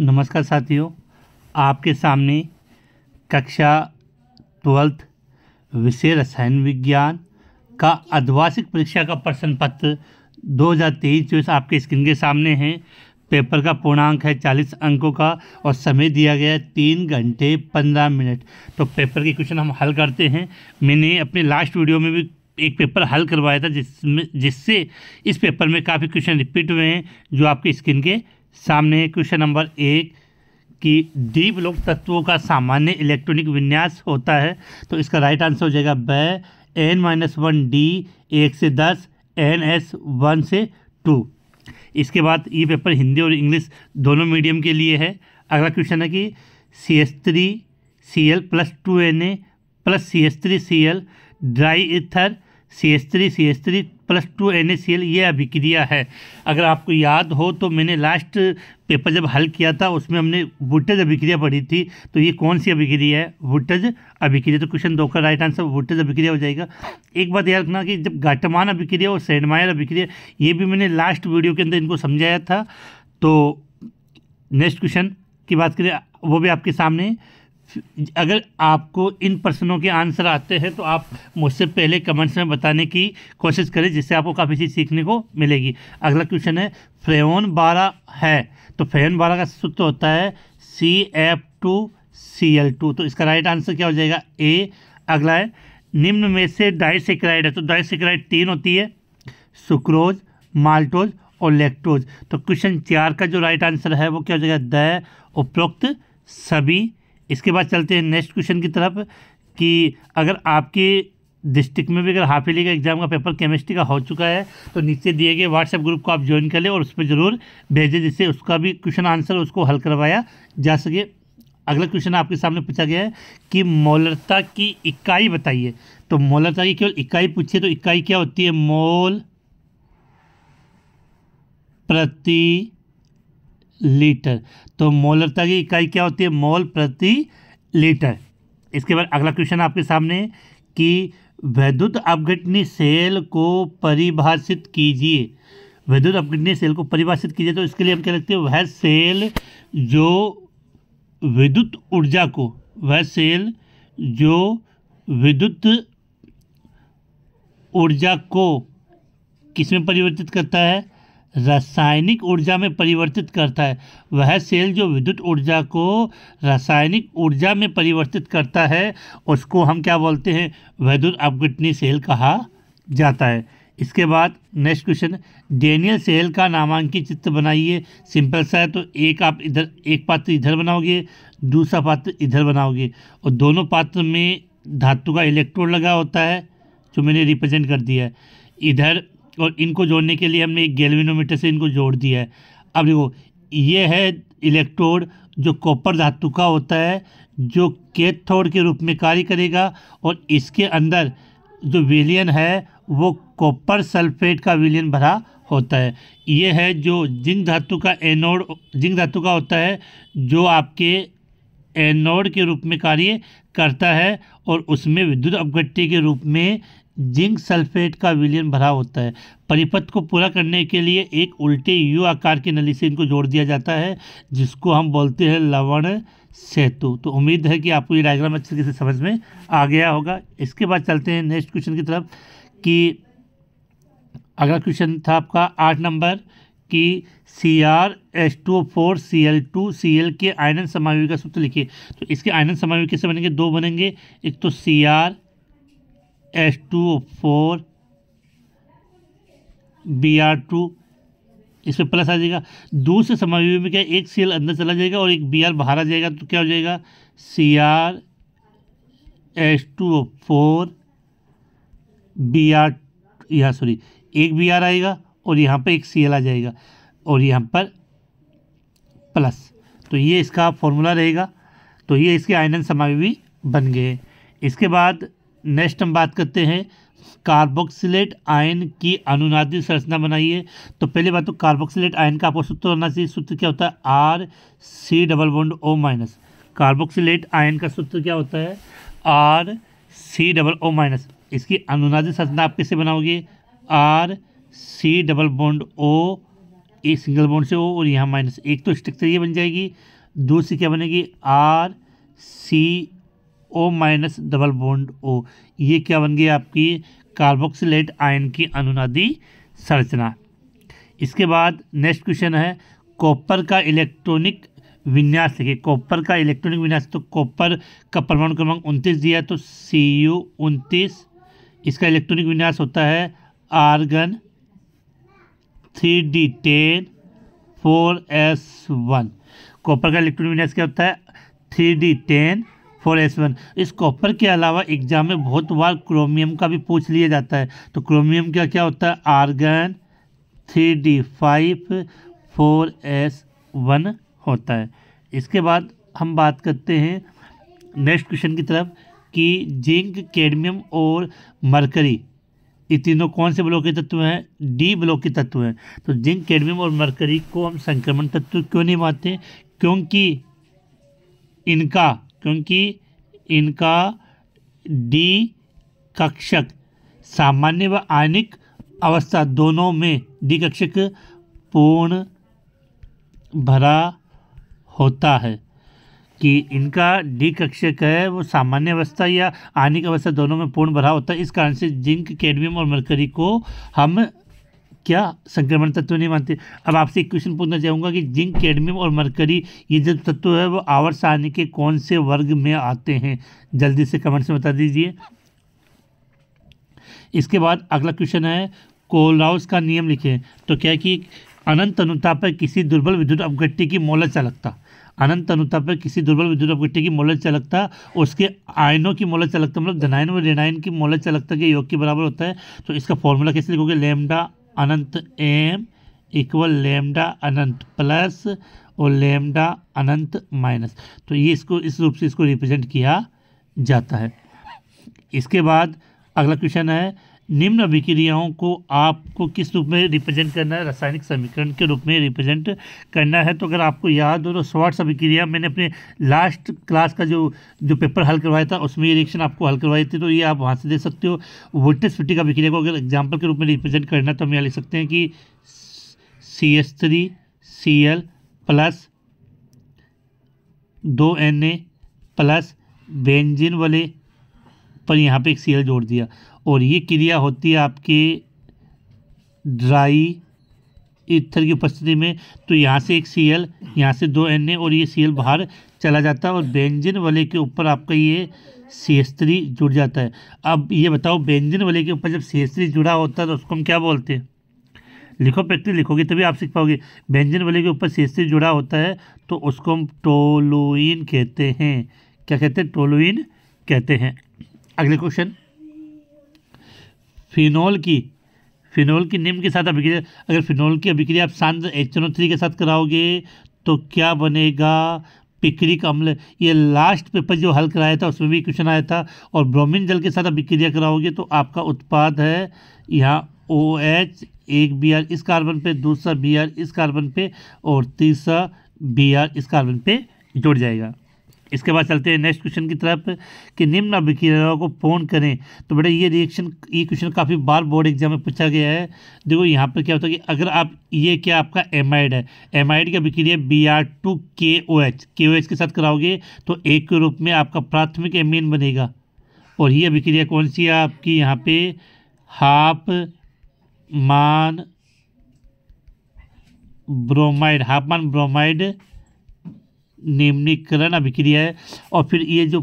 नमस्कार साथियों आपके सामने कक्षा ट्वेल्थ विषय रसायन विज्ञान का अधिवासिक परीक्षा का प्रश्न पत्र दो हज़ार तेईस जो आपके स्क्रीन के सामने है पेपर का पूर्णांक है चालीस अंकों का और समय दिया गया है तीन घंटे पंद्रह मिनट तो पेपर के क्वेश्चन हम हल करते हैं मैंने अपने लास्ट वीडियो में भी एक पेपर हल करवाया था जिसमें जिससे इस पेपर में काफ़ी क्वेश्चन रिपीट हुए हैं जो आपके स्क्रीन के सामने क्वेश्चन नंबर एक कि डी ब्लॉक तत्वों का सामान्य इलेक्ट्रॉनिक विन्यास होता है तो इसका राइट आंसर हो जाएगा ब एन माइनस वन डी एक से दस एन एस वन से टू इसके बाद ये पेपर हिंदी और इंग्लिश दोनों मीडियम के लिए है अगला क्वेश्चन है कि C S three C L plus two N A plus C S three C L dry ether C S three C S three plus two N ये अभिक्रिया है अगर आपको याद हो तो मैंने लास्ट पेपर जब हल किया था उसमें हमने वोटेज अभिक्रिया पढ़ी थी तो ये कौन सी अभिक्रिया है वोटेज अभिक्रिया तो क्वेश्चन दो का राइट आंसर वुटेज अभिक्रिया हो जाएगा एक बात याद रखना कि जब गाटमान अभिक्रिया और सैंडमायर अभिक्रिया ये भी मैंने लास्ट वीडियो के अंदर इनको समझाया था तो नेक्स्ट क्वेश्चन की बात करें वो भी आपके सामने अगर आपको इन प्रश्नों के आंसर आते हैं तो आप मुझसे पहले कमेंट्स में बताने की कोशिश करें जिससे आपको काफ़ी चीज़ सीखने को मिलेगी अगला क्वेश्चन है फ्रेन बारह है तो फ्रेन बारह का सूत्र होता है C F two C L two तो इसका राइट आंसर क्या हो जाएगा ए अगला है निम्न में से डाइसिक्राइड है तो डाइसिक्राइड तीन होती है सुक्रोज माल्टोज और लेक्टोज तो क्वेश्चन चार का जो राइट आंसर है वो क्या हो जाएगा द उपरोक्त सभी इसके बाद चलते हैं नेक्स्ट क्वेश्चन की तरफ कि अगर आपके डिस्ट्रिक्ट में भी अगर हाफ ईयरली का एग्जाम का पेपर केमिस्ट्री का हो चुका है तो नीचे दिए गए व्हाट्सएप ग्रुप को आप ज्वाइन कर लें और उस पर ज़रूर भेजें जिससे उसका भी क्वेश्चन आंसर उसको हल करवाया जा सके अगला क्वेश्चन आपके सामने पूछा गया है कि मोलरता की इकाई बताइए तो मोलरता की केवल इकाई पूछिए तो इकाई क्या होती है मोल प्रति लीटर तो मोलरता की इकाई क्या होती है मोल प्रति लीटर इसके बाद अगला क्वेश्चन आपके सामने कि वैद्युत अपघटनी सेल को परिभाषित कीजिए वैद्युत अपघटनी सेल को परिभाषित कीजिए तो इसके लिए हम क्या लगते हैं वह सेल जो विद्युत ऊर्जा को वह सेल जो विद्युत ऊर्जा को किसमें परिवर्तित करता है रासायनिक ऊर्जा में परिवर्तित करता है वह सेल जो विद्युत ऊर्जा को रासायनिक ऊर्जा में परिवर्तित करता है उसको हम क्या बोलते हैं वैद्युत अपघटनी सेल कहा जाता है इसके बाद नेक्स्ट क्वेश्चन डेनियल सेल का नामांकित चित्र बनाइए सिंपल सा है तो एक आप इधर एक पात्र इधर बनाओगे दूसरा पात्र इधर बनाओगे और दोनों पात्र में धातु का इलेक्ट्रोड लगा होता है जो मैंने रिप्रेजेंट कर दिया है इधर और इनको जोड़ने के लिए हमने एक गैल्वेनोमीटर से इनको जोड़ दिया है अब देखो ये है इलेक्ट्रोड जो कॉपर धातु का होता है जो कैथोड के रूप में कार्य करेगा और इसके अंदर जो विलियन है वो कॉपर सल्फेट का विलियन भरा होता है ये है जो जिंक धातु का एनोड जिंक धातु का होता है जो आपके एनोड के रूप में कार्य करता है और उसमें विद्युत अपघट्टी के रूप में जिंक सल्फेट का विलियन भरा होता है परिपथ को पूरा करने के लिए एक उल्टे यू आकार की नली से इनको जोड़ दिया जाता है जिसको हम बोलते हैं लवण सेतु तो उम्मीद है कि आपको ये डायग्राम अच्छे से समझ में आ गया होगा इसके बाद चलते हैं नेक्स्ट क्वेश्चन की तरफ कि अगला क्वेश्चन था आपका आठ नंबर कि C R S two four C L two C L के आयनन समायोगी का सूत्र लिखिए तो इसके आयनन समायोगी कैसे बनेंगे दो बनेंगे एक तो C R S two four B R two इसमें प्लस आ जाएगा दूसरे समवायु में क्या एक सी एल अंदर चला जाएगा और एक बी आर बाहर आ जाएगा तो क्या हो जाएगा C R S two four B R यहाँ सॉरी एक बी आर आएगा और यहाँ पर एक सी एल आ जाएगा और यहाँ पर प्लस तो ये इसका फॉर्मूला रहेगा तो ये इसके आयनन समावि बन गए इसके बाद नेक्स्ट हम बात करते हैं कार्बोक्सिलेट आयन की अनुनादी संरचना बनाइए तो पहली बात तो कार्बोक्सिलेट आयन का आपको सूत्र होना चाहिए सूत्र क्या होता है R C double bond O minus carboxylate ion का सूत्र क्या होता है R C double O minus इसकी अनुनादी संरचना आप कैसे बनाओगे R C double bond O a single bond से ओ और यहाँ माइनस एक तो स्ट्रक्चर ये बन जाएगी दूसरी क्या बनेगी R C O minus double bond O ये क्या बन गई आपकी कार्बोक्सिलेट आयन की अनुनादी संरचना इसके बाद नेक्स्ट क्वेश्चन है कॉपर का इलेक्ट्रॉनिक विन्यास देखिए कॉपर का इलेक्ट्रॉनिक विन्यास तो कॉपर का परमाणु क्रमांक उनतीस दिया तो सी यू उनतीस इसका इलेक्ट्रॉनिक विन्यास होता है argon three D ten four S one copper का इलेक्ट्रॉनिक विन्यास क्या होता है three D ten four S one इस कॉपर के अलावा एग्जाम में बहुत बार क्रोमियम का भी पूछ लिया जाता है तो क्रोमियम का क्या होता है argon three D five four S one होता है इसके बाद हम बात करते हैं नेक्स्ट क्वेश्चन की तरफ कि जिंक कैडमियम और मरकरी ये तीनों कौन से ब्लॉक के तत्व हैं डी ब्लॉक के तत्व हैं तो जिंक कैडमियम और मरकरी को हम संक्रमण तत्व क्यों नहीं मानते क्योंकि इनका क्योंकि इनका डी कक्षक सामान्य व आयनिक अवस्था दोनों में डी कक्षक पूर्ण भरा होता है कि इनका डी कक्षक है वो सामान्य अवस्था या आनिक अवस्था दोनों में पूर्ण भरा होता है इस कारण से जिंक कैडमियम और मरकरी को हम क्या संक्रमण तत्व नहीं मानते अब आपसे एक क्वेश्चन पूछना चाहूँगा कि जिंक कैडमियम और मरकरी ये जो तत्व है वो आवर सारणी के कौन से वर्ग में आते हैं जल्दी से कमेंट्स में बता दीजिए इसके बाद अगला क्वेश्चन है कोलाउस का नियम लिखें तो क्या कि अनंत अनुता पर किसी दुर्बल विद्युत अपगट्टी की मोलत चालकता अनंत अनुता पर किसी दुर्बल विद्युत अपगट्टी की मोलत चालकता उसके आयनों की मोलर चालकता मतलब धनायन व ऋणायन की मोलर चालकता के योग के बराबर होता है तो इसका फॉर्मूला कैसे लिखोगे लेमडा अनंत एम इक्वल लेमडा अनंत प्लस और लेमडा अनंत माइनस तो ये इसको इस रूप से इसको रिप्रेजेंट किया जाता है इसके बाद अगला क्वेश्चन है निम्न अभिक्रियाओं को आपको किस रूप में रिप्रेजेंट करना है रासायनिक समीकरण के रूप में रिप्रेजेंट करना है तो अगर आपको याद हो तो स्वाट्स अभिक्रिया मैंने अपने लास्ट क्लास का जो जो पेपर हल करवाया था उसमें ये रिएक्शन आपको हल करवाई थी तो ये आप वहाँ से दे सकते हो वोल्टेज फिटिक अभिक्रिया को अगर एग्जाम्पल के रूप में रिप्रेजेंट करना है तो हम यहाँ लिख सकते हैं कि C S three C L plus दो एन ए प्लस बेंजिन वाले पर यहाँ पे एक सी एल जोड़ दिया और ये क्रिया होती है आपके ड्राई इथर की उपस्थिति में तो यहाँ से एक सी एल यहाँ से दो एन ए और ये सी एल बाहर चला जाता है और बेंजिन वाले के ऊपर आपका ये सी एस थ्री जुड़ जाता है अब ये बताओ बेंजिन वाले के ऊपर जब सी एस थ्री जुड़ा होता है तो उसको हम क्या बोलते हैं लिखो प्रैक्टिस लिखोगे तभी आप सीख पाओगे बेंजिन वाले के ऊपर सी एस थ्री जुड़ा होता है तो उसको हम टोलोइन कहते हैं क्या कहते हैं टोलोइन कहते हैं अगले क्वेश्चन फिनोल की फिनोल की निम्न के साथ अभिक्रिया अगर फिनोल की अभिक्रिया आप सांद्र एच थ्री के साथ कराओगे तो क्या बनेगा पिक्रिक अम्ल ये लास्ट पेपर जो हल कराया था उसमें भी क्वेश्चन आया था और ब्रोमिन जल के साथ अभिक्रिया कराओगे तो आपका उत्पाद है यहाँ ओ एच एक बी आर इस कार्बन पे दूसरा बी आर इस कार्बन पे और तीसरा बी आर इस कार्बन पे जुड़ जाएगा इसके बाद चलते हैं नेक्स्ट क्वेश्चन की तरफ कि निम्न अभिक्रियाओं को पूर्ण करें तो बेटा ये रिएक्शन ये क्वेश्चन काफ़ी बार बोर्ड एग्जाम में पूछा गया है देखो यहाँ पर क्या होता है कि अगर आप ये क्या आपका एमाइड है एमाइड की अभिक्रिया बी आर टू के ओ एच के ओ एच के साथ कराओगे तो एक के रूप में आपका प्राथमिक एमीन बनेगा और ये अभिक्रिया कौन सी है आपकी यहाँ पे हाफ मान ब्रोमाइड हाफ मान ब्रोमाइड निम्नीकरण अभिक्रिया है और फिर ये जो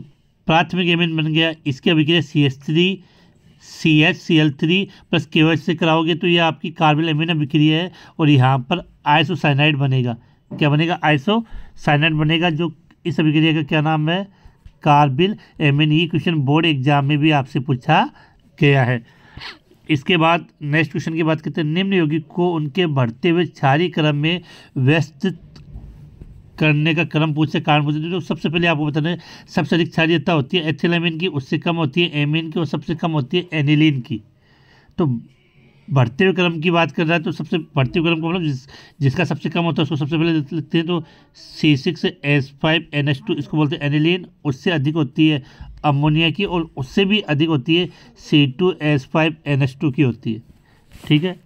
प्राथमिक एमिन बन गया इसकी अभिक्रिया C S three C H C L three plus K H से कराओगे तो ये आपकी कार्बन एमिन अभिक्रिया है और यहाँ पर आइसोसाइनाइड बनेगा क्या बनेगा आइसोसाइनाइड बनेगा जो इस अभिक्रिया का क्या नाम है कार्बिल एमिन ये क्वेश्चन बोर्ड एग्जाम में भी आपसे पूछा गया है इसके बाद नेक्स्ट क्वेश्चन की बात करते हैं निम्न यौगिक को उनके बढ़ते हुए क्षारी क्रम में व्यस्त करने का क्रम पूछते कारण पूछते तो सबसे पहले आपको बताना है सबसे अधिक क्षारियता होती है एथिलामिन की उससे कम होती है एमिन की और सबसे कम होती है एनिलिन की तो बढ़ते हुए क्रम की बात कर रहा है तो सबसे बढ़ते हुए क्रम का मतलब जिस, जिसका सबसे कम होता है उसको सबसे पहले लिखते हैं तो C six S five N H two इसको बोलते हैं एनिलिन उससे अधिक होती है अमोनिया की और उससे भी अधिक होती है C two S five N H two की होती है ठीक है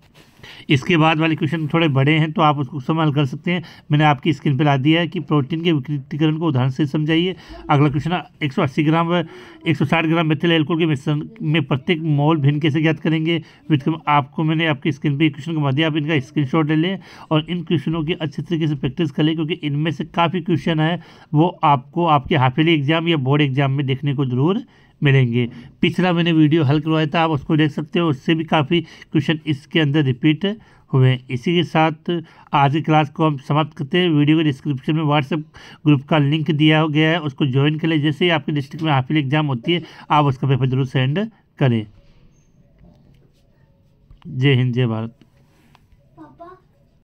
इसके बाद वाले क्वेश्चन थोड़े बड़े हैं तो आप उसको संभाल कर सकते हैं मैंने आपकी स्क्रीन पर ला दिया है कि प्रोटीन के विकृतिकरण को उदाहरण से समझाइए अगला क्वेश्चन एक सौ अस्सी ग्राम व एक सौ साठ ग्राम मेथिल एल्कोल के मिश्रण में प्रत्येक मोल भिन्न कैसे ज्ञात करेंगे विक्रम आपको मैंने आपकी स्क्रीन पर क्वेश्चन को दिया आप इनका स्क्रीन ले लें और इन क्वेश्चनों की अच्छे तरीके से प्रैक्टिस कर लें क्योंकि इनमें से काफ़ी क्वेश्चन है वो आपको आपके हाफिली एग्जाम या बोर्ड एग्जाम में देखने को ज़रूर मिलेंगे पिछला मैंने वीडियो हल करवाया था आप उसको देख सकते हो उससे भी काफ़ी क्वेश्चन इसके अंदर रिपीट हुए इसी के साथ आज की क्लास को हम समाप्त करते हैं वीडियो के डिस्क्रिप्शन में व्हाट्सएप ग्रुप का लिंक दिया हो गया है उसको ज्वाइन कर लें जैसे ही आपके डिस्ट्रिक्ट में हाफिल एग्जाम होती है आप उसका पेपर जरूर सेंड करें जय हिंद जय भारत